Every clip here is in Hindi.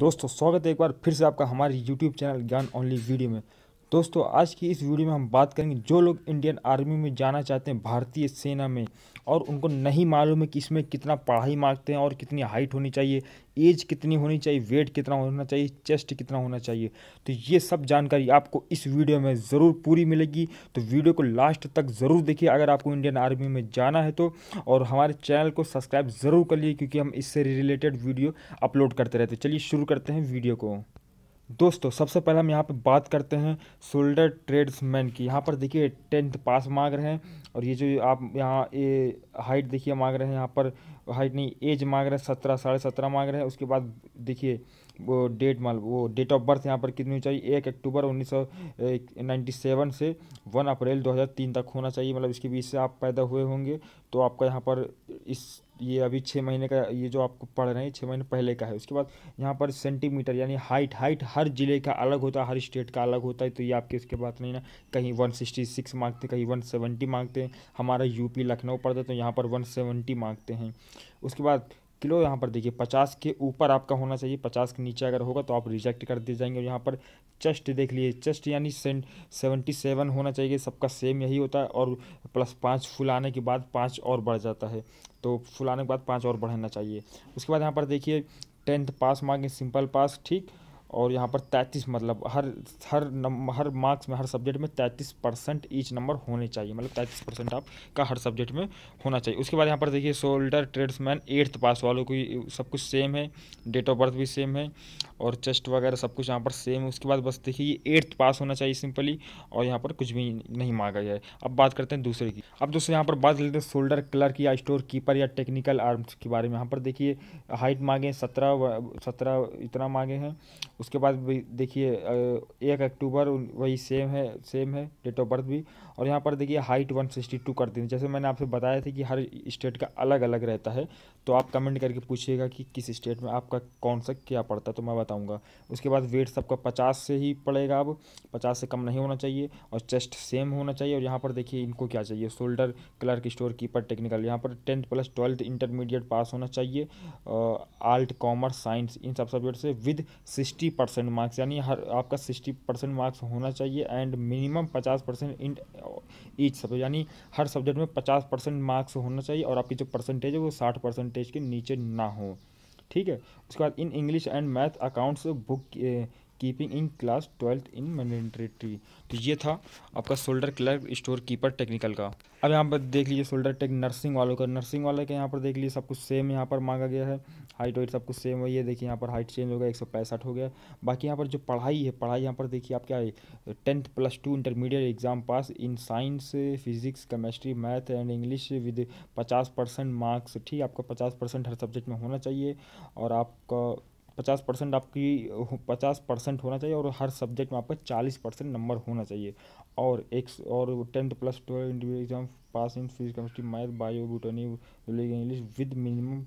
दोस्तों स्वागत है एक बार फिर से आपका हमारे YouTube चैनल ज्ञान ओनली वीडियो में दोस्तों आज की इस वीडियो में हम बात करेंगे जो लोग इंडियन आर्मी में जाना चाहते हैं भारतीय सेना में और उनको नहीं मालूम है कि इसमें कितना पढ़ाई मांगते हैं और कितनी हाइट होनी चाहिए एज कितनी होनी चाहिए वेट कितना होना चाहिए चेस्ट कितना होना चाहिए तो ये सब जानकारी आपको इस वीडियो में ज़रूर पूरी मिलेगी तो वीडियो को लास्ट तक ज़रूर देखिए अगर आपको इंडियन आर्मी में जाना है तो और हमारे चैनल को सब्सक्राइब ज़रूर कर लिए क्योंकि हम इससे रिलेटेड वीडियो अपलोड करते रहते चलिए शुरू करते हैं वीडियो को दोस्तों सबसे पहले हम यहाँ पे बात करते हैं शोल्डर ट्रेड्समैन की यहाँ पर देखिए टेंथ पास मांग रहे हैं और ये जो आप यहाँ ये हाइट देखिए मांग रहे हैं यहाँ पर हाइट नहीं एज मांग रहे हैं सत्रह साढ़े सत्रह मांग रहे हैं उसके बाद देखिए वो डेट माल वो डेट ऑफ बर्थ यहाँ पर कितनी होनी चाहिए एक अक्टूबर उन्नीस सौ नाइन्टी सेवन से वन अप्रैल दो हज़ार तीन तक होना चाहिए मतलब इसके बीच से आप पैदा हुए होंगे तो आपका यहाँ पर इस ये अभी छः महीने का ये जो आपको पढ़ रहे हैं छः महीने पहले का है उसके बाद यहाँ पर सेंटीमीटर यानी हाइट हाइट हर जिले का अलग होता है हर स्टेट का अलग होता है तो ये आपके उसके बाद नहीं ना कहीं वन सिक्सटी सिक्स मांगते कहीं वन सेवेंटी मांगते हैं हमारा यूपी लखनऊ पड़ता है तो यहाँ पर वन सेवेंटी मांगते हैं उसके बाद किलो यहाँ पर देखिए पचास के ऊपर आपका होना चाहिए पचास के नीचे अगर होगा तो आप रिजेक्ट कर दिए जाएंगे और यहाँ पर चेस्ट देख लिए चेस्ट यानी सेवेंटी सेवन होना चाहिए सबका सेम यही होता है और प्लस पाँच फुल आने के बाद पाँच और बढ़ जाता है तो फुल आने के बाद पाँच और बढ़ाना चाहिए उसके बाद यहाँ पर देखिए टेंथ पास मांगे सिंपल पास ठीक और यहाँ पर तैंतीस मतलब हर हर नम हर मार्क्स में हर सब्जेक्ट में तैंतीस परसेंट ईच नंबर होने चाहिए मतलब तैंतीस परसेंट आपका हर सब्जेक्ट में होना चाहिए उसके बाद यहाँ पर देखिए शोल्डर ट्रेड्समैन एट्थ पास वालों की सब कुछ सेम है डेट ऑफ बर्थ भी सेम है और चेस्ट वगैरह सब कुछ यहाँ पर सेम है उसके बाद बस देखिए एट्थ पास होना चाहिए सिंपली और यहाँ पर कुछ भी नहीं मांगा जाए अब बात करते हैं दूसरे की अब दोस्तों यहाँ पर बात लेते हैं शोल्डर क्लर्क या स्टोर कीपर या टेक्निकल आर्म्स के बारे में यहाँ पर देखिए हाइट मांगे सत्रह सत्रह इतना मांगे हैं उसके बाद देखिए एक अक्टूबर वही सेम है सेम है डेट ऑफ बर्थ भी और यहाँ पर देखिए हाइट 162 कर दी जैसे मैंने आपसे बताया था कि हर स्टेट का अलग अलग रहता है तो आप कमेंट करके पूछिएगा कि किस स्टेट में आपका कौन सा क्या पड़ता है तो मैं बताऊँगा उसके बाद वेट सबका पचास से ही पड़ेगा अब पचास से कम नहीं होना चाहिए और चेस्ट सेम होना चाहिए और यहाँ पर देखिए इनको क्या चाहिए soldier clerk store keeper technical यहाँ पर tenth plus twelfth intermediate pass होना चाहिए आर्ट कॉमर्स साइंस इन सब सब्जेक्ट से with sixty sixty percent marks यानी हर आपका सिक्सटी परसेंट मार्क्स होना चाहिए एंड मिनिमम पचास परसेंट इन ईच सब्जेक्ट यानी हर सब्जेक्ट में पचास परसेंट मार्क्स होना चाहिए और आपकी जो परसेंटेज है वो साठ परसेंटेज के नीचे ना हो ठीक है उसके बाद in English and math accounts book keeping in class twelfth in mandatory तो ये था आपका soldier clerk store keeper technical का अब यहाँ पर देख लीजिए शोल्डर टेक नर्सिंग वालों का नर्सिंग वाले का यहाँ पर देख लीजिए सब कुछ सेम यहाँ पर मांगा गया है हाइट वाइट सब कुछ सेम वही है देखिए यहाँ पर हाइट चेंज हो गया एक हो गया बाकी यहाँ पर जो पढ़ाई है पढ़ाई यहाँ पर देखिए आप क्या है tenth plus two intermediate exam pass in science physics chemistry math and English with पचास परसेंट मार्क्स ठीक आपका पचास परसेंट हर सब्जेक्ट में होना चाहिए और आपका पचास परसेंट आपकी पचास परसेंट होना चाहिए और हर सब्जेक्ट में आपका चालीस परसेंट नंबर होना चाहिए और एक और tenth plus twelve interview exam pass in physics chemistry math bio botany English with minimum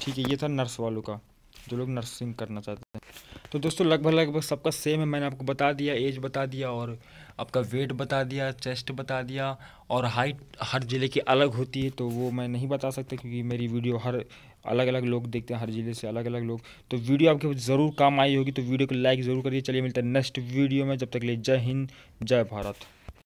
ठीक है ये था नर्स वालों का जो लोग नर्सिंग करना चाहते हैं तो दोस्तों लगभग लगभग सबका सेम है मैंने आपको बता दिया एज बता दिया और आपका वेट बता दिया चेस्ट बता दिया और हाइट हर ज़िले की अलग होती है तो वो मैं नहीं बता सकता क्योंकि मेरी वीडियो हर अलग अलग लोग देखते हैं हर ज़िले से अलग अलग लोग तो वीडियो आपके ज़रूर काम आई होगी तो वीडियो को लाइक ज़रूर करिए चलिए मिलता है नेक्स्ट वीडियो में जब तक लिए जय हिंद जय भारत